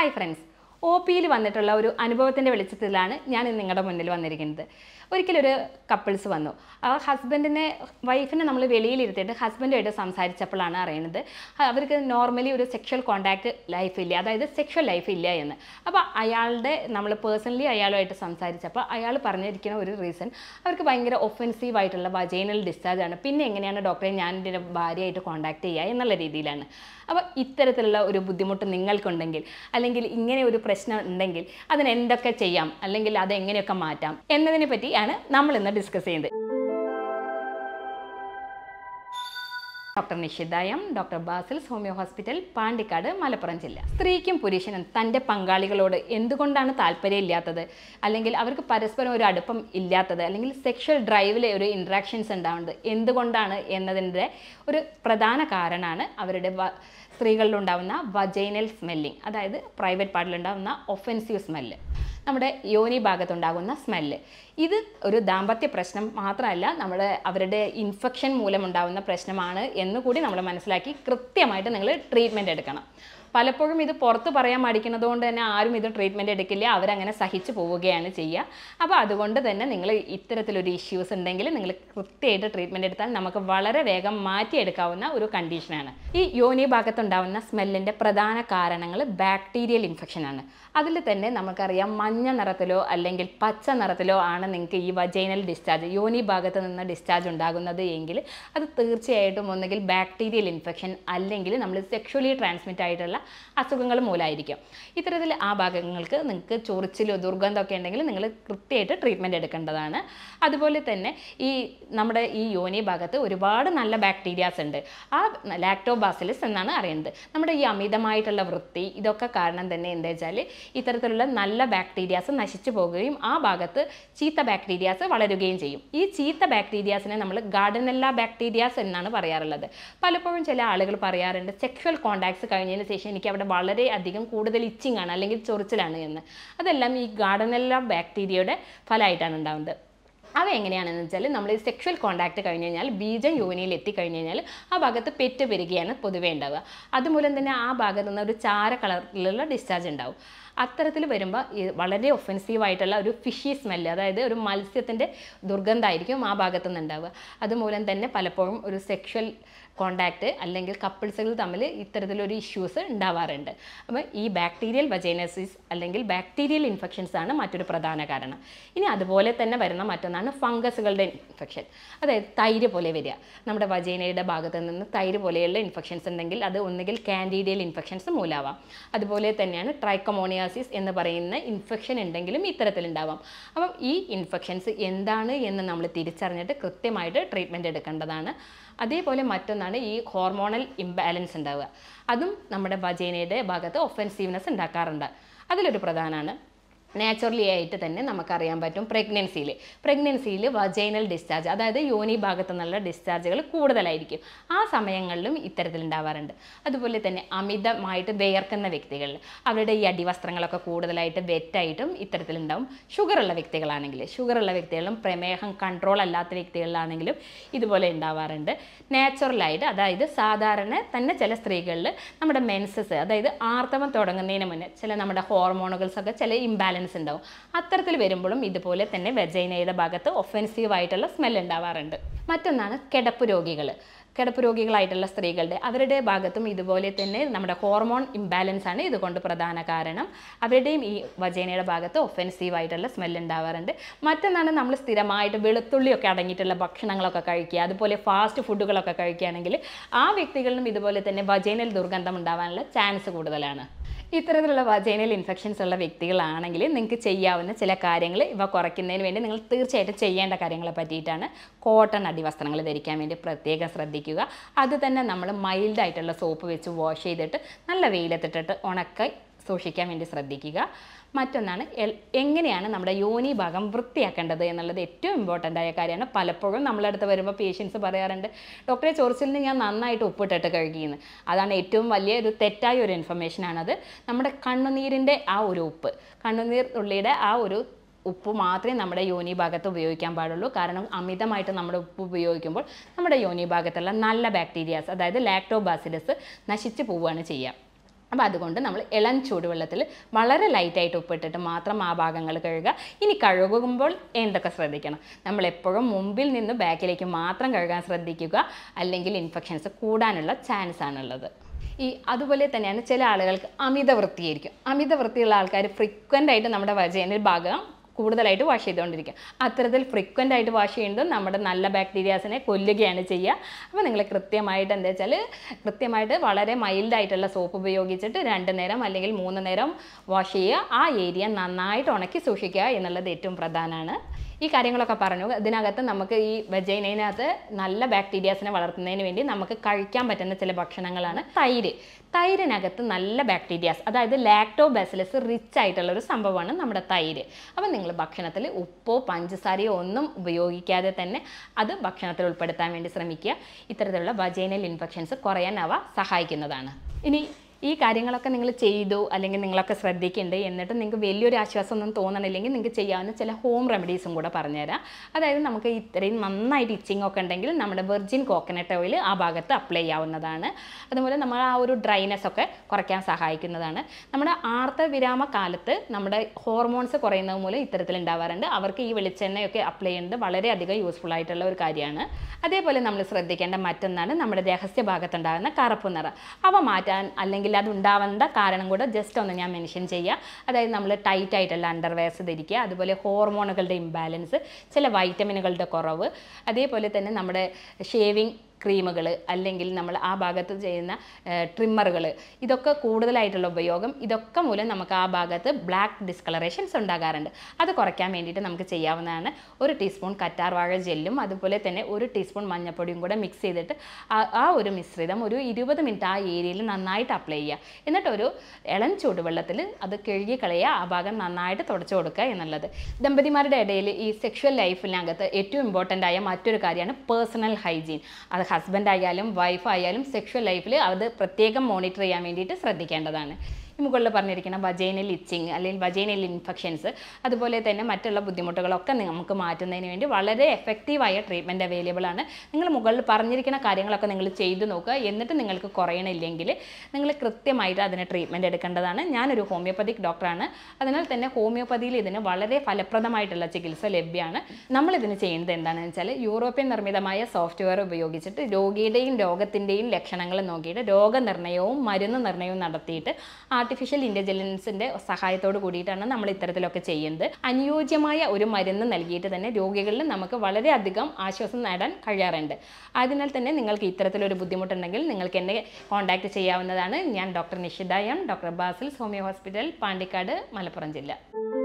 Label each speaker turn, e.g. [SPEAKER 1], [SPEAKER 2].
[SPEAKER 1] hi friends O പിയിൽ വന്നിട്ടുള്ള ഒരു അനുഭവത്തിൻ്റെ വെളിച്ചത്തിലാണ് ഞാൻ ഇന്ന് നിങ്ങളുടെ മുന്നിൽ വന്നിരിക്കുന്നത് ഒരിക്കലൊരു കപ്പിൾസ് വന്നു ആ ഹസ്ബൻഡിനെ വൈഫിനെ നമ്മൾ വെളിയിലിരുത്തിയിട്ട് ഹസ്ബൻഡുമായിട്ട് സംസാരിച്ചപ്പോഴാണ് അറിയുന്നത് അവർക്ക് നോർമലി ഒരു സെക്ഷൽ കോണ്ടാക്റ്റ് ലൈഫ് ഇല്ല അതായത് സെക്ഷൽ ലൈഫ് ഇല്ല എന്ന് അപ്പോൾ അയാളുടെ നമ്മൾ പേഴ്സണലി അയാളുമായിട്ട് സംസാരിച്ചപ്പോൾ അയാൾ പറഞ്ഞിരിക്കുന്ന ഒരു റീസൺ അവർക്ക് ഭയങ്കര ഒഫെൻസീവ് ആയിട്ടുള്ള വജൈനൽ ഡിസ്ചാർജ് ആണ് പിന്നെ എങ്ങനെയാണ് ഡോക്ടറെ ഞാൻ എൻ്റെ ഭാര്യയായിട്ട് കോണ്ടാക്ട് ചെയ്യുക എന്നുള്ള രീതിയിലാണ് അപ്പോൾ ഇത്തരത്തിലുള്ള ഒരു ബുദ്ധിമുട്ട് നിങ്ങൾക്കുണ്ടെങ്കിൽ അല്ലെങ്കിൽ ഇങ്ങനെ ഒരു പ്രശ്നം ഉണ്ടെങ്കിൽ അതിന് എന്തൊക്കെ ചെയ്യാം അല്ലെങ്കിൽ അത് എങ്ങനെയൊക്കെ മാറ്റാം എന്നതിനെ പറ്റിയാണ് നമ്മൾ ഇന്ന് ഡിസ്കസ് ചെയ്യുന്നത് ഡോക്ടർ നിഷിദായം doctor Basil's homeo hospital Pandikkad Malappuram ജില്ല സ്ത്രീക്കും പുരുഷനും തൻ്റെ പങ്കാളികളോട് എന്തുകൊണ്ടാണ് ഇല്ലാത്തത് അല്ലെങ്കിൽ അവർക്ക് പരസ്പരം ഒരു അടുപ്പം ഇല്ലാത്തത് അല്ലെങ്കിൽ സെക്ഷൽ ഡ്രൈവിലെ ഒരു ഇൻട്രാക്ഷൻസ് ഉണ്ടാവുന്നത് എന്തുകൊണ്ടാണ് എന്നതിൻ്റെ ഒരു പ്രധാന കാരണമാണ് അവരുടെ സ്ത്രീകളിലുണ്ടാവുന്ന വജൈനൽ സ്മെല്ലിംഗ് അതായത് പ്രൈവറ്റ് പാർട്ടിലുണ്ടാവുന്ന ഒഫെൻസീവ് സ്മെല്ല് നമ്മുടെ യോനി ഭാഗത്തുണ്ടാകുന്ന സ്മെല്ല് ഇത് ഒരു ദാമ്പത്യ പ്രശ്നം മാത്രമല്ല നമ്മുടെ അവരുടെ ഇൻഫെക്ഷൻ മൂലമുണ്ടാകുന്ന പ്രശ്നമാണ് എന്നുകൂടി നമ്മൾ മനസ്സിലാക്കി കൃത്യമായിട്ട് നിങ്ങൾ ട്രീറ്റ്മെൻറ്റ് എടുക്കണം പലപ്പോഴും ഇത് പുറത്ത് പറയാൻ കൊണ്ട് തന്നെ ആരും ഇത് ട്രീറ്റ്മെൻറ്റ് എടുക്കില്ല അവരങ്ങനെ സഹിച്ച് പോവുകയാണ് ചെയ്യുക അപ്പോൾ അതുകൊണ്ട് തന്നെ നിങ്ങൾ ഇത്തരത്തിലൊരു ഇഷ്യൂസ് ഉണ്ടെങ്കിൽ നിങ്ങൾ കൃത്യമായിട്ട് ട്രീറ്റ്മെൻറ്റ് എടുത്താൽ നമുക്ക് വളരെ വേഗം മാറ്റിയെടുക്കാവുന്ന ഒരു കണ്ടീഷനാണ് ഈ യോനി ഭാഗത്തുണ്ടാവുന്ന സ്മെല്ലിൻ്റെ പ്രധാന കാരണങ്ങൾ ബാക്ടീരിയൽ ഇൻഫെക്ഷനാണ് അതിൽ തന്നെ നമുക്കറിയാം മഞ്ഞ നിറത്തിലോ അല്ലെങ്കിൽ പച്ച നിറത്തിലോ ആണ് നിങ്ങൾക്ക് ഈ വജൈനൽ ഡിസ്ചാർജ് യോനി ഭാഗത്ത് നിന്ന് ഡിസ്ചാർജ് ഉണ്ടാകുന്നത് എങ്കിൽ അത് തീർച്ചയായിട്ടും ഒന്നുകിൽ ബാക്ടീരിയൽ ഇൻഫെക്ഷൻ അല്ലെങ്കിൽ നമ്മൾ സെക്ഷുവലി ട്രാൻസ്മിറ്റ് ആയിട്ടുള്ള അസുഖങ്ങൾ മൂലമായിരിക്കും ഇത്തരത്തിൽ ആ ഭാഗങ്ങൾക്ക് നിങ്ങൾക്ക് ചൊറിച്ചിലോ ദുർഗന്ധമൊക്കെ ഉണ്ടെങ്കിൽ നിങ്ങൾ കൃത്യമായിട്ട് ട്രീറ്റ്മെൻറ്റ് എടുക്കേണ്ടതാണ് അതുപോലെ തന്നെ ഈ നമ്മുടെ ഈ യോനി ഭാഗത്ത് ഒരുപാട് നല്ല ബാക്ടീരിയാസ് ഉണ്ട് ആ ലാക്ടോബാസിലിസ് എന്നാണ് അറിയുന്നത് നമ്മുടെ ഈ അമിതമായിട്ടുള്ള വൃത്തി ഇതൊക്കെ കാരണം തന്നെ എന്താ വെച്ചാൽ ഇത്തരത്തിലുള്ള നല്ല ബാക്ടീരിയാസ് നശിച്ചു പോകുകയും ആ ഭാഗത്ത് ചീത്ത ബാക്ടീരിയാസ് വളരുകയും ചെയ്യും ഈ ചീത്ത ബാക്ടീരിയാസിനെ നമ്മൾ ഗാർഡനല്ല ബാക്ടീരിയാസ് എന്നാണ് പറയാറുള്ളത് പലപ്പോഴും ചില ആളുകൾ പറയാറുണ്ട് സെക്ഷൽ കോണ്ടാക്ട്സ് കഴിഞ്ഞതിന് ശേഷം എനിക്ക് അവിടെ വളരെ അധികം കൂടുതൽ ഇച്ചിങ് ആണ് അല്ലെങ്കിൽ ചൊറിച്ചിലാണ് എന്ന് അതെല്ലാം ഈ ഗാർഡനല്ല ബാക്ടീരിയയുടെ ഫലമായിട്ടാണ് ഉണ്ടാകുന്നത് അവ എങ്ങനെയാണെന്ന് വെച്ചാൽ നമ്മൾ ഈ സെക്ഷൽ കോണ്ടാക്ട് കഴിഞ്ഞ് കഴിഞ്ഞാൽ ബീജം യോനിയിൽ എത്തിക്കഴിഞ്ഞ് കഴിഞ്ഞാൽ ആ ഭാഗത്ത് പെറ്റ് പെരുകയാണ് പൊതുവേ ഉണ്ടാവുക അതുമൂലം തന്നെ ആ ഭാഗത്ത് നിന്ന് ഒരു ചാര കളറിലുള്ള ഡിസ്ചാർജ് ഉണ്ടാവും അത്തരത്തിൽ വരുമ്പോൾ വളരെ ഒഫെൻസീവായിട്ടുള്ള ഒരു ഫിഷി സ്മെല്ല് അതായത് ഒരു മത്സ്യത്തിൻ്റെ ദുർഗന്ധമായിരിക്കും ആ ഭാഗത്തു ഉണ്ടാവുക അതുമൂലം തന്നെ പലപ്പോഴും ഒരു സെക്ഷൽ കോണ്ടാക്റ്റ് അല്ലെങ്കിൽ കപ്പിൾസുകൾ തമ്മിൽ ഇത്തരത്തിലൊരു ഇഷ്യൂസ് ഉണ്ടാവാറുണ്ട് അപ്പോൾ ഈ ബാക്ടീരിയൽ വജൈനസിസ് അല്ലെങ്കിൽ ബാക്ടീരിയൽ ഇൻഫെക്ഷൻസ് ആണ് മറ്റൊരു പ്രധാന കാരണം ഇനി അതുപോലെ തന്നെ വരുന്ന മറ്റൊന്നാണ് ഫംഗസുകളുടെ ഇൻഫെക്ഷൻ അതായത് തൈര് പോലെ വരിക നമ്മുടെ വജൈനയുടെ ഭാഗത്ത് നിന്ന് തൈര് പോലെയുള്ള ഇൻഫെക്ഷൻസ് ഉണ്ടെങ്കിൽ അത് ഒന്നുകിൽ കാൻഡിഡിയൽ ഇൻഫെക്ഷൻസ് മൂലമാവാം അതുപോലെ തന്നെയാണ് ട്രൈക്കമോണിയാസിസ് എന്ന് പറയുന്ന ഇൻഫെക്ഷൻ ഉണ്ടെങ്കിലും ഇത്തരത്തിലുണ്ടാവാം അപ്പം ഈ ഇൻഫെക്ഷൻസ് എന്താണ് എന്ന് നമ്മൾ തിരിച്ചറിഞ്ഞിട്ട് കൃത്യമായിട്ട് ട്രീറ്റ്മെൻറ്റ് എടുക്കേണ്ടതാണ് അതേപോലെ മറ്റൊന്നാണ് ഈ ഹോർമോണൽ ഇംബാലൻസ് ഉണ്ടാവുക അതും നമ്മുടെ വജേനയുടെ ഭാഗത്ത് ഒഫൻസീവ്നെസ് ഉണ്ടാക്കാറുണ്ട് അതിലൊരു പ്രധാനമാണ് നാച്ചുറലി ആയിട്ട് തന്നെ നമുക്കറിയാൻ പറ്റും പ്രഗ്നൻസിയിൽ പ്രഗ്നൻസിയിൽ വജൈനൽ ഡിസ്ചാർജ് അതായത് യോനി ഭാഗത്തു നിന്നുള്ള ഡിസ്ചാർജുകൾ കൂടുതലായിരിക്കും ആ സമയങ്ങളിലും ഇത്തരത്തിലുണ്ടാവാറുണ്ട് അതുപോലെ തന്നെ അമിതമായിട്ട് വേർക്കുന്ന വ്യക്തികളിൽ അവരുടെ ഈ അടിവസ്ത്രങ്ങളൊക്കെ കൂടുതലായിട്ട് വെറ്റായിട്ടും ഇത്തരത്തിലുണ്ടാവും ഷുഗറുള്ള വ്യക്തികളാണെങ്കിൽ ഷുഗറുള്ള വ്യക്തികളിലും പ്രമേഹം കൺട്രോൾ അല്ലാത്ത വ്യക്തികളിലാണെങ്കിലും ഇതുപോലെ ഉണ്ടാവാറുണ്ട് നാച്ചുറലായിട്ട് അതായത് സാധാരണ തന്നെ ചില സ്ത്രീകളിൽ നമ്മുടെ മെൻസസ് അതായത് ആർത്തവം തുടങ്ങുന്നതിന് മുന്നേ ചില നമ്മുടെ ഹോർമോണുകൾസൊക്കെ ചില ഇംബാലൻസ് ബാലൻസ് ഉണ്ടാവും അത്തരത്തിൽ വരുമ്പോഴും ഇതുപോലെ തന്നെ വെജൈനയുടെ ഭാഗത്ത് ഒഫെൻസീവ് ആയിട്ടുള്ള സ്മെൽ ഉണ്ടാവാറുണ്ട് മറ്റൊന്നാണ് കിടപ്പ് രോഗികൾ കിടപ്പ് രോഗികളായിട്ടുള്ള സ്ത്രീകളുടെ അവരുടെ ഭാഗത്തും ഇതുപോലെ തന്നെ നമ്മുടെ ഹോർമോൺ ഇംബാലൻസ് ആണ് ഇതുകൊണ്ട് പ്രധാന കാരണം അവരുടെയും ഈ വജേനയുടെ ഭാഗത്ത് ഒഫെൻസീവ് ആയിട്ടുള്ള സ്മെൽ ഉണ്ടാവാറുണ്ട് മറ്റൊന്നാണ് നമ്മൾ സ്ഥിരമായിട്ട് വെളുത്തുള്ളിയൊക്കെ അടങ്ങിയിട്ടുള്ള ഭക്ഷണങ്ങളൊക്കെ കഴിക്കുക അതുപോലെ ഫാസ്റ്റ് ഫുഡുകളൊക്കെ കഴിക്കുകയാണെങ്കിൽ ആ വ്യക്തികളിലും ഇതുപോലെ തന്നെ വജേനൽ ദുർഗന്ധം ഉണ്ടാവാനുള്ള ചാൻസ് കൂടുതലാണ് ഇത്തരത്തിലുള്ള വജൈനൽ ഇൻഫെക്ഷൻസ് ഉള്ള വ്യക്തികളാണെങ്കിൽ നിങ്ങൾക്ക് ചെയ്യാവുന്ന ചില കാര്യങ്ങൾ ഇവ കുറയ്ക്കുന്നതിന് വേണ്ടി നിങ്ങൾ തീർച്ചയായിട്ടും ചെയ്യേണ്ട കാര്യങ്ങളെ പറ്റിയിട്ടാണ് കോട്ടൺ അടിവസ്ത്രങ്ങൾ ധരിക്കാൻ വേണ്ടി പ്രത്യേകം ശ്രദ്ധിക്കുക അത് തന്നെ നമ്മൾ മൈൽഡായിട്ടുള്ള സോപ്പ് വെച്ച് വാഷ് ചെയ്തിട്ട് നല്ല വെയിലത്തിട്ടിട്ട് ഉണക്കി സൂക്ഷിക്കാൻ വേണ്ടി ശ്രദ്ധിക്കുക മറ്റൊന്നാണ് എങ്ങനെയാണ് നമ്മുടെ യോനി ഭാഗം വൃത്തിയാക്കേണ്ടത് എന്നുള്ളത് ഏറ്റവും ഇമ്പോർട്ടൻ്റ് ആയ കാര്യമാണ് പലപ്പോഴും നമ്മളടുത്ത് വരുമ്പോൾ പേഷ്യൻസ് പറയാറുണ്ട് ഡോക്ടറെ ചൊറിച്ചിലിന് ഞാൻ നന്നായിട്ട് ഉപ്പിട്ടിട്ട് കഴുകിയെന്ന് അതാണ് ഏറ്റവും വലിയ ഒരു തെറ്റായ ഒരു ഇൻഫർമേഷനാണത് നമ്മുടെ കണ്ണുനീരിൻ്റെ ആ ഒരു ഉപ്പ് കണ്ണുനീർ ഉള്ളിയുടെ ആ ഒരു ഉപ്പ് മാത്രമേ നമ്മുടെ യോനി ഭാഗത്ത് ഉപയോഗിക്കാൻ പാടുള്ളൂ കാരണം അമിതമായിട്ട് നമ്മുടെ ഉപ്പ് ഉപയോഗിക്കുമ്പോൾ നമ്മുടെ യോനി ഭാഗത്തുള്ള നല്ല ബാക്ടീരിയാസ് അതായത് ലാക്ടോബാസിലസ് നശിച്ചു പോവുകയാണ് ചെയ്യുക അപ്പോൾ അതുകൊണ്ട് നമ്മൾ ഇളം ചൂടുവെള്ളത്തിൽ വളരെ ലൈറ്റായിട്ട് ഉപ്പിട്ടിട്ട് മാത്രം ആ ഭാഗങ്ങൾ കഴുകുക ഇനി കഴുകുമ്പോൾ എന്തൊക്കെ ശ്രദ്ധിക്കണം നമ്മൾ എപ്പോഴും മുമ്പിൽ നിന്ന് ബാക്കിലേക്ക് മാത്രം കഴുകാൻ ശ്രദ്ധിക്കുക അല്ലെങ്കിൽ ഇൻഫെക്ഷൻസ് കൂടാനുള്ള ചാൻസ് ആണുള്ളത് ഈ അതുപോലെ തന്നെയാണ് ചില ആളുകൾക്ക് അമിത വൃത്തിയായിരിക്കും അമിത വൃത്തിയുള്ള ആൾക്കാർ ഫ്രീക്വൻ്റ് ആയിട്ട് നമ്മുടെ വജേൻ്റെ ഭാഗം കൂടുതലായിട്ട് വാഷ് ചെയ്തുകൊണ്ടിരിക്കുക അത്തരത്തിൽ ഫ്രീക്വൻ്റ് ആയിട്ട് വാഷ് ചെയ്യുന്നത് നമ്മുടെ നല്ല ബാക്ടീരിയാസിനെ കൊല്ലുകയാണ് ചെയ്യുക അപ്പോൾ നിങ്ങൾ കൃത്യമായിട്ട് എന്താ വെച്ചാൽ കൃത്യമായിട്ട് വളരെ മൈൽഡായിട്ടുള്ള സോപ്പ് ഉപയോഗിച്ചിട്ട് രണ്ട് നേരം അല്ലെങ്കിൽ മൂന്ന് നേരം വാഷ് ചെയ്യുക ആ ഏരിയ നന്നായിട്ട് ഉണക്കി സൂക്ഷിക്കുക എന്നുള്ളത് ഏറ്റവും പ്രധാനമാണ് ഈ കാര്യങ്ങളൊക്കെ പറഞ്ഞു ഇതിനകത്ത് നമുക്ക് ഈ വെജൈനകത്ത് നല്ല ബാക്ടീരിയാസിനെ വളർത്തുന്നതിന് വേണ്ടി നമുക്ക് കഴിക്കാൻ പറ്റുന്ന ചില ഭക്ഷണങ്ങളാണ് തൈര് തൈരിനകത്ത് നല്ല ബാക്ടീരിയാസ് അതായത് ലാക്ടോ ബെസിലസ് റിച്ച് ആയിട്ടുള്ള ഒരു സംഭവമാണ് നമ്മുടെ തൈര് അപ്പം നിങ്ങൾ ഭക്ഷണത്തിൽ ഉപ്പോ പഞ്ചസാരയോ ഒന്നും ഉപയോഗിക്കാതെ തന്നെ അത് ഭക്ഷണത്തിൽ ഉൾപ്പെടുത്താൻ വേണ്ടി ശ്രമിക്കുക ഇത്തരത്തിലുള്ള വജൈനൽ ഇൻഫെക്ഷൻസ് കുറയാൻ അവ സഹായിക്കുന്നതാണ് ഇനി ഈ കാര്യങ്ങളൊക്കെ നിങ്ങൾ ചെയ്തു അല്ലെങ്കിൽ നിങ്ങളൊക്കെ ശ്രദ്ധിക്കുന്നുണ്ട് എന്നിട്ട് നിങ്ങൾക്ക് വലിയൊരു ആശ്വാസം ഒന്നും തോന്നണില്ലെങ്കിൽ നിങ്ങൾക്ക് ചെയ്യാവുന്ന ചില ഹോം റെമഡീസും കൂടെ പറഞ്ഞുതരാം അതായത് നമുക്ക് ഇത്രയും നന്നായിട്ട് ഇച്ചിങ് ഒക്കെ ഉണ്ടെങ്കിൽ നമ്മുടെ വെർജിൻ കോക്കനട്ട് ഓയിൽ ആ ഭാഗത്ത് അപ്ലൈ ചെയ്യാവുന്നതാണ് അതുപോലെ നമ്മൾ ആ ഒരു ഡ്രൈനെസ് ഒക്കെ കുറയ്ക്കാൻ സഹായിക്കുന്നതാണ് നമ്മുടെ ആർത്തവിരാമ കാലത്ത് നമ്മുടെ ഹോർമോൺസ് കുറയുന്നത് മൂലം ഇത്തരത്തിൽ ഉണ്ടാവാറുണ്ട് അവർക്ക് ഈ വെളിച്ചെണ്ണയൊക്കെ അപ്ലൈ ചെയ്യുന്നത് വളരെയധികം യൂസ്ഫുൾ ആയിട്ടുള്ള ഒരു കാര്യമാണ് അതേപോലെ നമ്മൾ ശ്രദ്ധിക്കേണ്ട മറ്റൊന്നാണ് നമ്മുടെ രഹസ്യ ഭാഗത്തുണ്ടാകുന്ന കറുപ്പ് നിറം അവ മാറ്റാൻ അല്ലെങ്കിൽ അല്ലെങ്കിൽ അത് ഉണ്ടാവേണ്ട കാരണം കൂടെ ജസ്റ്റ് ഒന്ന് ഞാൻ മെൻഷൻ ചെയ്യുക അതായത് നമ്മൾ ടൈറ്റ് ആയിട്ടുള്ള അണ്ടർവെയർസ് ധരിക്കുക അതുപോലെ ഹോർമോണുകളുടെ ഇംബാലൻസ് ചില വൈറ്റമിനുകളുടെ കുറവ് അതേപോലെ തന്നെ നമ്മുടെ ഷേവിങ് ക്രീമുകൾ അല്ലെങ്കിൽ നമ്മൾ ആ ഭാഗത്ത് ചെയ്യുന്ന ട്രിമ്മറുകൾ ഇതൊക്കെ കൂടുതലായിട്ടുള്ള ഉപയോഗം ഇതൊക്കെ മൂലം നമുക്ക് ആ ഭാഗത്ത് ബ്ലാക്ക് ഡിസ്കളറേഷൻസ് ഉണ്ടാകാറുണ്ട് അത് കുറയ്ക്കാൻ വേണ്ടിയിട്ട് നമുക്ക് ചെയ്യാവുന്നതാണ് ഒരു ടീസ്പൂൺ കറ്റാർവാഴ ജെല്ലും അതുപോലെ തന്നെ ഒരു ടീസ്പൂൺ മഞ്ഞൾപ്പൊടിയും കൂടെ മിക്സ് ചെയ്തിട്ട് ആ ഒരു മിശ്രിതം ഒരു ഇരുപത് മിനിറ്റ് ആ ഏരിയയിൽ നന്നായിട്ട് അപ്ലൈ ചെയ്യുക എന്നിട്ടൊരു ഇളം ചൂടുവെള്ളത്തിൽ അത് കഴുകി കളയുക ആ ഭാഗം നന്നായിട്ട് തുടച്ചു കൊടുക്കുക എന്നുള്ളത് ദമ്പതിമാരുടെ ഇടയിൽ ഈ സെക്ഷൽ ലൈഫിനകത്ത് ഏറ്റവും ഇമ്പോർട്ടൻ്റ് ആയ മറ്റൊരു കാര്യമാണ് പേഴ്സണൽ ഹൈജീൻ അത് ഹസ്ബൻഡ് ആയാലും വൈഫ് ആയാലും സെക്ഷൽ ലൈഫിൽ അത് പ്രത്യേകം മോണിറ്റർ ചെയ്യാൻ വേണ്ടിയിട്ട് ശ്രദ്ധിക്കേണ്ടതാണ് മുകളിൽ പറഞ്ഞിരിക്കുന്ന വജൈനൽ ഇച്ചിങ് അല്ലെങ്കിൽ വജൈനൽ ഇൻഫെക്ഷൻസ് അതുപോലെ തന്നെ മറ്റുള്ള ബുദ്ധിമുട്ടുകളൊക്കെ നമുക്ക് മാറ്റുന്നതിന് വേണ്ടി വളരെ എഫക്റ്റീവായ ട്രീറ്റ്മെൻറ്റ് അവൈലബിൾ ആണ് നിങ്ങൾ മുകളിൽ പറഞ്ഞിരിക്കുന്ന കാര്യങ്ങളൊക്കെ നിങ്ങൾ ചെയ്തു നോക്കുക എന്നിട്ട് നിങ്ങൾക്ക് കുറയണില്ലെങ്കിൽ നിങ്ങൾ കൃത്യമായിട്ട് അതിന് ട്രീറ്റ്മെൻറ്റ് എടുക്കേണ്ടതാണ് ഞാനൊരു ഹോമിയോപ്പതിക് ഡോക്ടറാണ് അതിനാൽ തന്നെ ഹോമിയോപ്പതിയിൽ ഇതിന് വളരെ ഫലപ്രദമായിട്ടുള്ള ചികിത്സ ലഭ്യമാണ് നമ്മളിതിന് ചെയ്യുന്നത് എന്താണെന്ന് വെച്ചാൽ യൂറോപ്യൻ നിർമ്മിതമായ സോഫ്റ്റ്വെയർ ഉപയോഗിച്ചിട്ട് രോഗിയുടെയും രോഗത്തിൻ്റെയും ലക്ഷണങ്ങൾ നോക്കിയിട്ട് രോഗനിർണയവും മരുന്ന് നിർണയവും നടത്തിയിട്ട് ആ ആർട്ടിഫിഷ്യൽ ഇൻ്റലിജൻസിൻ്റെ സഹായത്തോട് കൂടിയിട്ടാണ് നമ്മൾ ഇത്തരത്തിലൊക്കെ ചെയ്യുന്നത് അനുയോജ്യമായ ഒരു മരുന്ന് നൽകിയിട്ട് തന്നെ രോഗികളിൽ നമുക്ക് വളരെയധികം ആശ്വാസം നേടാൻ കഴിയാറുണ്ട് അതിനാൽ തന്നെ നിങ്ങൾക്ക് ഇത്തരത്തിലൊരു ബുദ്ധിമുട്ടുണ്ടെങ്കിൽ നിങ്ങൾക്ക് എന്നെ കോൺടാക്റ്റ് ചെയ്യാവുന്നതാണ് ഞാൻ doctor Nishitha M doctor Basil സോമ്യ ഹോസ്പിറ്റൽ പാണ്ടിക്കാട് മലപ്പുറം ജില്ല